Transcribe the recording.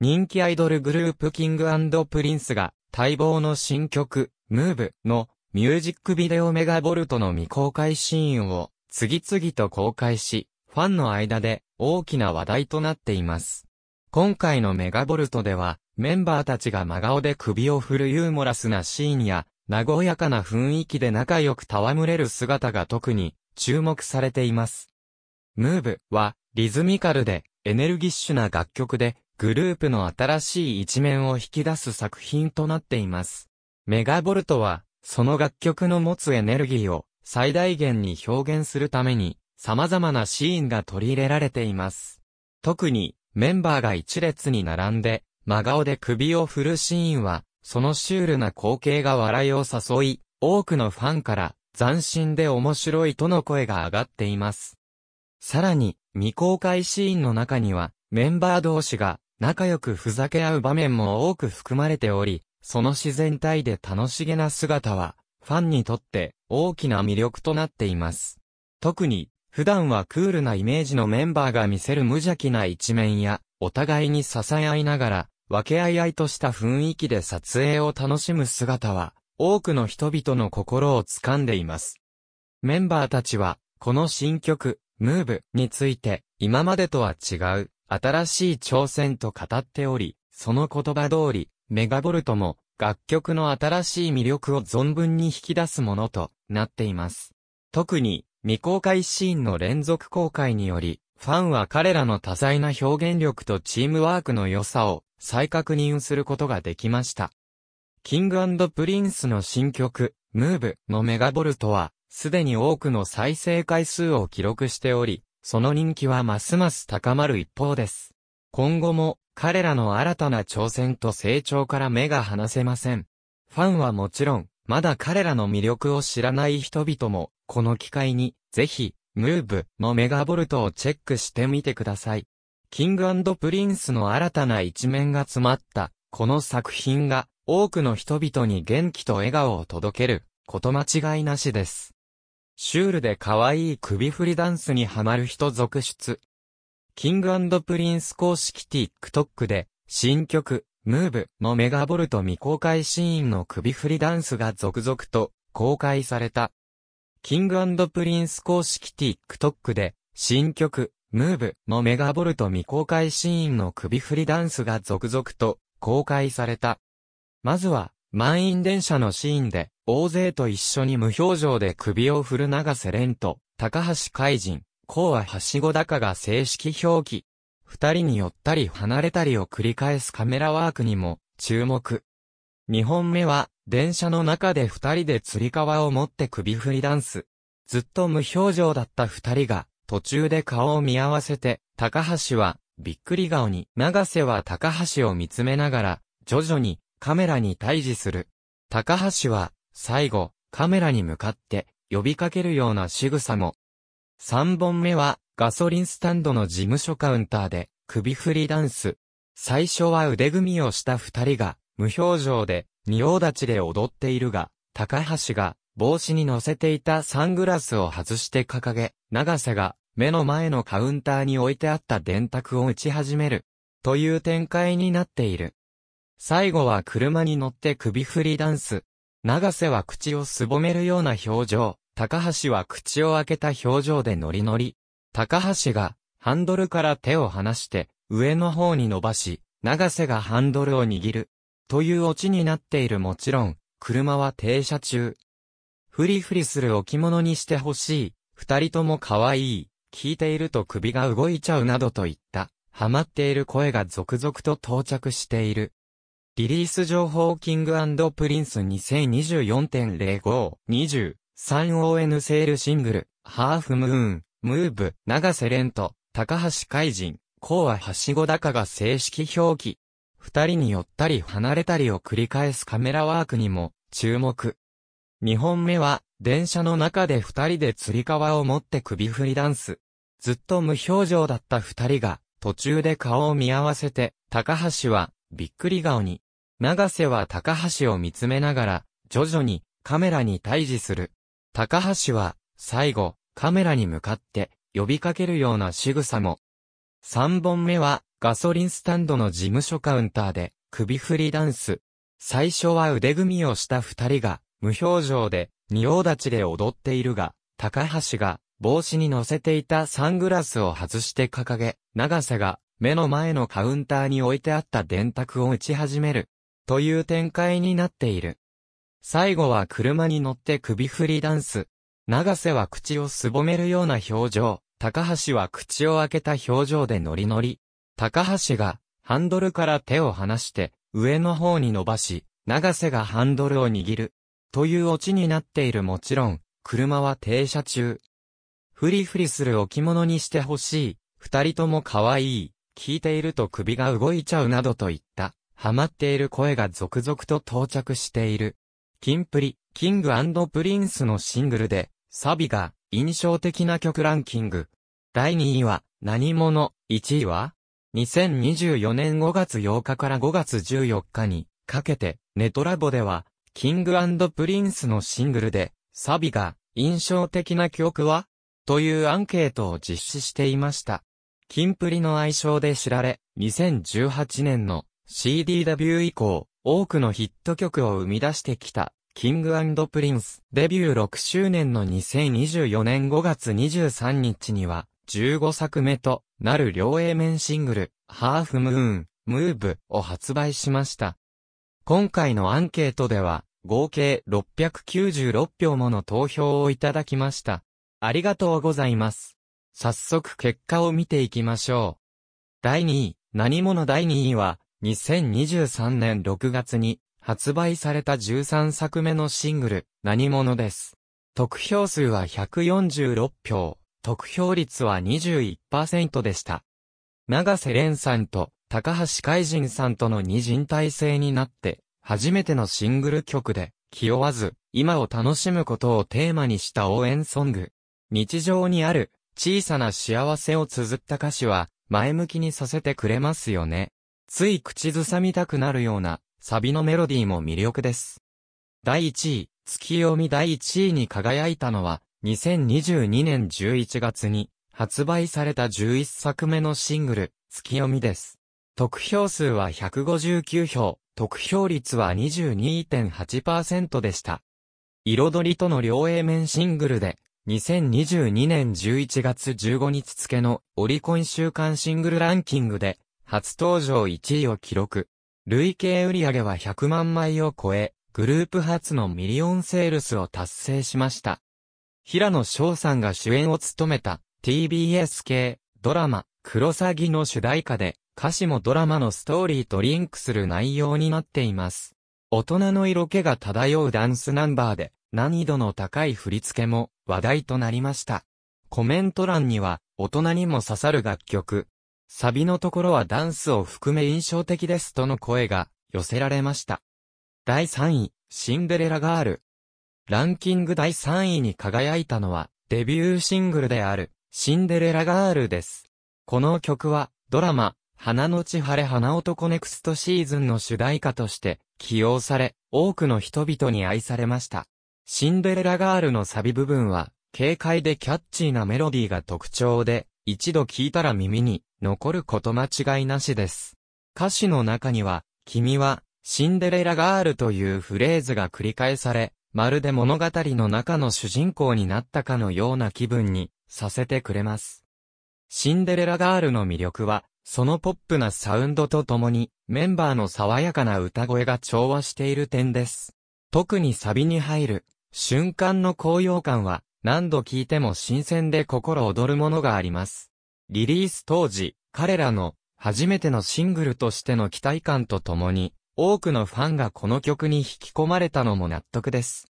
人気アイドルグループキングプリンスが待望の新曲、ムーブのミュージックビデオメガボルトの未公開シーンを次々と公開し、ファンの間で大きな話題となっています。今回のメガボルトでは、メンバーたちが真顔で首を振るユーモラスなシーンや、和やかな雰囲気で仲良く戯れる姿が特に注目されています。ムーブはリズミカルでエネルギッシュな楽曲でグループの新しい一面を引き出す作品となっています。メガボルトは、その楽曲の持つエネルギーを最大限に表現するために、様々なシーンが取り入れられています。特に、メンバーが一列に並んで、真顔で首を振るシーンは、そのシュールな光景が笑いを誘い、多くのファンから、斬新で面白いとの声が上がっています。さらに、未公開シーンの中には、メンバー同士が仲良くふざけ合う場面も多く含まれており、その自然体で楽しげな姿は、ファンにとって大きな魅力となっています。特に、普段はクールなイメージのメンバーが見せる無邪気な一面や、お互いに支え合いながら、分け合い合いとした雰囲気で撮影を楽しむ姿は、多くの人々の心を掴んでいます。メンバーたちは、この新曲、ムーブについて、今までとは違う、新しい挑戦と語っており、その言葉通り、メガボルトも楽曲の新しい魅力を存分に引き出すものとなっています。特に未公開シーンの連続公開により、ファンは彼らの多彩な表現力とチームワークの良さを再確認することができました。キングプリンスの新曲、ムーブのメガボルトは、すでに多くの再生回数を記録しており、その人気はますます高まる一方です。今後も、彼らの新たな挑戦と成長から目が離せません。ファンはもちろん、まだ彼らの魅力を知らない人々も、この機会に、ぜひ、ムーブのメガボルトをチェックしてみてください。キングプリンスの新たな一面が詰まった、この作品が、多くの人々に元気と笑顔を届ける、こと間違いなしです。シュールで可愛い首振りダンスにハマる人続出。キングプリンス公式 TikTok で、新曲、ムーブのメガボルト未公開シーンの首振りダンスが続々と公開された。キングプリンス公式 TikTok で、新曲、ムーブのメガボルト未公開シーンの首振りダンスが続々と公開された。まずは、満員電車のシーンで、大勢と一緒に無表情で首を振る長瀬廉と、高橋海人、こうははしごだかが正式表記。二人に寄ったり離れたりを繰り返すカメラワークにも注目。二本目は、電車の中で二人で釣り革を持って首振りダンス。ずっと無表情だった二人が、途中で顔を見合わせて、高橋は、びっくり顔に、長瀬は高橋を見つめながら、徐々に、カメラに対峙する。高橋は、最後、カメラに向かって呼びかけるような仕草も。三本目は、ガソリンスタンドの事務所カウンターで、首振りダンス。最初は腕組みをした二人が、無表情で、仁王立ちで踊っているが、高橋が、帽子に乗せていたサングラスを外して掲げ、長瀬が、目の前のカウンターに置いてあった電卓を打ち始める。という展開になっている。最後は車に乗って首振りダンス。長瀬は口をすぼめるような表情、高橋は口を開けた表情でノリノリ。高橋が、ハンドルから手を離して、上の方に伸ばし、長瀬がハンドルを握る。というオチになっているもちろん、車は停車中。フリフリする置物にしてほしい。二人とも可愛い。聞いていると首が動いちゃうなどといった、ハマっている声が続々と到着している。リリース情報キングプリンス2024.05、20、3ON セールシングル、ハーフムーン、ムーブ、長瀬廉と、高橋海人、コははしご高が正式表記。二人に寄ったり離れたりを繰り返すカメラワークにも、注目。二本目は、電車の中で二人で釣り革を持って首振りダンス。ずっと無表情だった二人が、途中で顔を見合わせて、高橋は、びっくり顔に、長瀬は高橋を見つめながら、徐々にカメラに対峙する。高橋は、最後、カメラに向かって呼びかけるような仕草も。三本目は、ガソリンスタンドの事務所カウンターで、首振りダンス。最初は腕組みをした二人が、無表情で、仁王立ちで踊っているが、高橋が、帽子に乗せていたサングラスを外して掲げ、長瀬が、目の前のカウンターに置いてあった電卓を打ち始める。という展開になっている。最後は車に乗って首振りダンス。長瀬は口をすぼめるような表情。高橋は口を開けた表情でノリノリ。高橋がハンドルから手を離して上の方に伸ばし、長瀬がハンドルを握る。というオチになっているもちろん、車は停車中。フリフリする置物にしてほしい。二人とも可愛い。聞いていると首が動いちゃうなどと言った。ハマっている声が続々と到着している。キンプリ、キングプリンスのシングルで、サビが印象的な曲ランキング。第2位は、何者、1位は ?2024 年5月8日から5月14日に、かけて、ネトラボでは、キングプリンスのシングルで、サビが印象的な曲はというアンケートを実施していました。キンプリの愛称で知られ、2018年の CDW 以降、多くのヒット曲を生み出してきた、キングプリンス。デビュー6周年の2024年5月23日には、15作目となる両 A 面シングル、ハーフムーン、ムーブを発売しました。今回のアンケートでは、合計696票もの投票をいただきました。ありがとうございます。早速結果を見ていきましょう。第2位、何者第2位は、2023年6月に発売された13作目のシングル、何者です。得票数は146票、得票率は21%でした。長瀬廉さんと高橋海人さんとの二人体制になって、初めてのシングル曲で、気負わず、今を楽しむことをテーマにした応援ソング。日常にある、小さな幸せを綴った歌詞は、前向きにさせてくれますよね。つい口ずさみたくなるような、サビのメロディーも魅力です。第1位、月読み第1位に輝いたのは、2022年11月に発売された11作目のシングル、月読みです。得票数は159票、得票率は22.8%でした。彩りとの両 A 面シングルで、2022年11月15日付のオリコン週間シングルランキングで初登場1位を記録。累計売上は100万枚を超え、グループ初のミリオンセールスを達成しました。平野翔さんが主演を務めた TBS 系ドラマ、クロサギの主題歌で、歌詞もドラマのストーリーとリンクする内容になっています。大人の色気が漂うダンスナンバーで、難易度の高い振り付けも話題となりました。コメント欄には、大人にも刺さる楽曲、サビのところはダンスを含め印象的ですとの声が寄せられました。第3位、シンデレラガール。ランキング第3位に輝いたのは、デビューシングルである、シンデレラガールです。この曲は、ドラマ、花のち晴れ花男ネクストシーズンの主題歌として起用され、多くの人々に愛されました。シンデレラガールのサビ部分は、軽快でキャッチーなメロディーが特徴で、一度聞いたら耳に残ること間違いなしです。歌詞の中には、君はシンデレラガールというフレーズが繰り返され、まるで物語の中の主人公になったかのような気分にさせてくれます。シンデレラガールの魅力は、そのポップなサウンドとともに、メンバーの爽やかな歌声が調和している点です。特にサビに入る、瞬間の高揚感は、何度聴いても新鮮で心躍るものがあります。リリース当時、彼らの初めてのシングルとしての期待感とともに、多くのファンがこの曲に引き込まれたのも納得です。